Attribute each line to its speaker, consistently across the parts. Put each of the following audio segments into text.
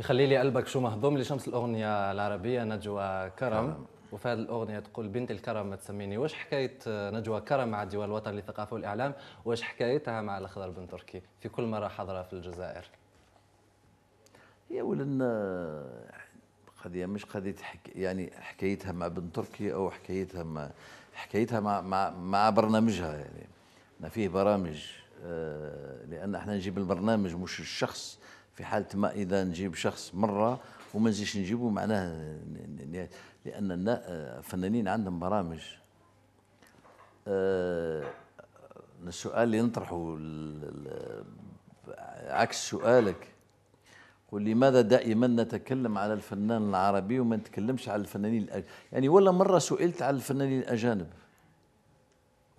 Speaker 1: يخلي لي قلبك شو مهضوم لشمس الاغنيه العربيه نجوى كرم وفي هذه الاغنيه تقول بنت الكرم ما تسميني واش حكايه نجوى كرم مع الديوان الوطني للثقافه والاعلام واش حكايتها مع الاخضر بن تركي في كل مره حضره في الجزائر
Speaker 2: هي اولا قضيه مش قضيه حك... يعني حكايتها مع بن تركي او حكايتها مع حكايتها مع مع, مع برنامجها يعني ما فيه برامج آه، لان احنا نجيب البرنامج مش الشخص في حالة ما إذا نجيب شخص مرة وما نجيش نجيبه معناه لأن الفنانين عندهم برامج آه، السؤال اللي نطرحه عكس سؤالك قول لماذا دائما نتكلم على الفنان العربي وما نتكلمش على الفنانين الأجانب يعني ولا مرة سئلت على الفنانين الأجانب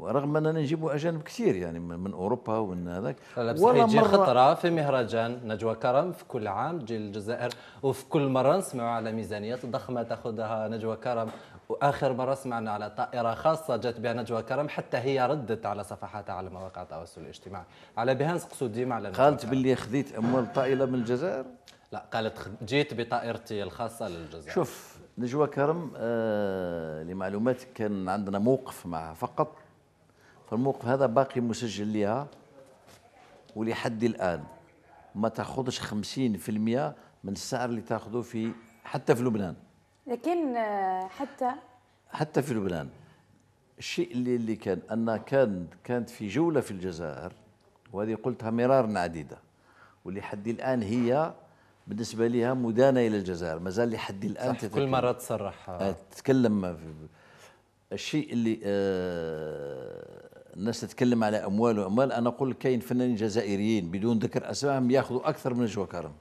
Speaker 2: ورغم اننا نجيبوا اجانب كثير يعني من اوروبا ومن هذاك
Speaker 1: ولا مرة خطره في مهرجان نجوى كرم في كل عام تجي للجزائر وفي كل مره نسمعوا على ميزانيات ضخمه تاخذها نجوى كرم واخر مره سمعنا على طائره خاصه جات بها نجوى كرم حتى هي ردت على صفحاتها على مواقع التواصل الاجتماعي على بها نسقسوا ديما على قالت باللي خذيت اموال طائله من الجزائر لا قالت جيت بطائرتي الخاصه للجزائر
Speaker 2: شوف نجوى كرم آه لمعلوماتك كان عندنا موقف معها فقط فالموقف هذا باقي مسجل لها ولحد الآن ما تاخذش 50% من السعر اللي تاخذه في حتى في لبنان
Speaker 3: لكن آه، حتى
Speaker 2: حتى في لبنان الشيء اللي اللي كان ان كان كانت في جوله في الجزائر وهذه قلتها مرارا عديده ولحد الان هي بالنسبه لها مدانه الى الجزائر مازال لحد الان صح كل مره
Speaker 1: تصرح
Speaker 2: تتكلم الشيء اللي آه الناس تتكلم على اموال واموال انا اقول كاين فنانين جزائريين بدون ذكر اسمائهم ياخذوا اكثر من جوكرم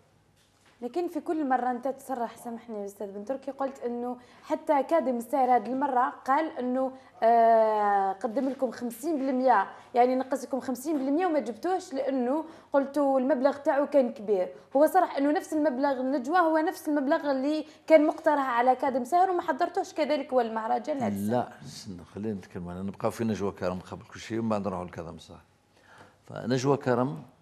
Speaker 3: لكن في كل مرة أنت تصرح سامحني أستاذ بن تركي قلت أنه حتى كادم الساير هذه المرة قال أنه آه قدم لكم 50% يعني نقص لكم 50% وما جبتوش لأنه قلتوا المبلغ تاعو كان كبير هو صرح أنه نفس المبلغ النجوى هو نفس المبلغ اللي كان مقترح على كادم ساير وما حضرتوش كذلك هو المهرجان لا
Speaker 2: خلينا نتكلم أنا نبقى في نجوى كرم قبل كل شيء وما نروح لكادم ساير فنجوى كرم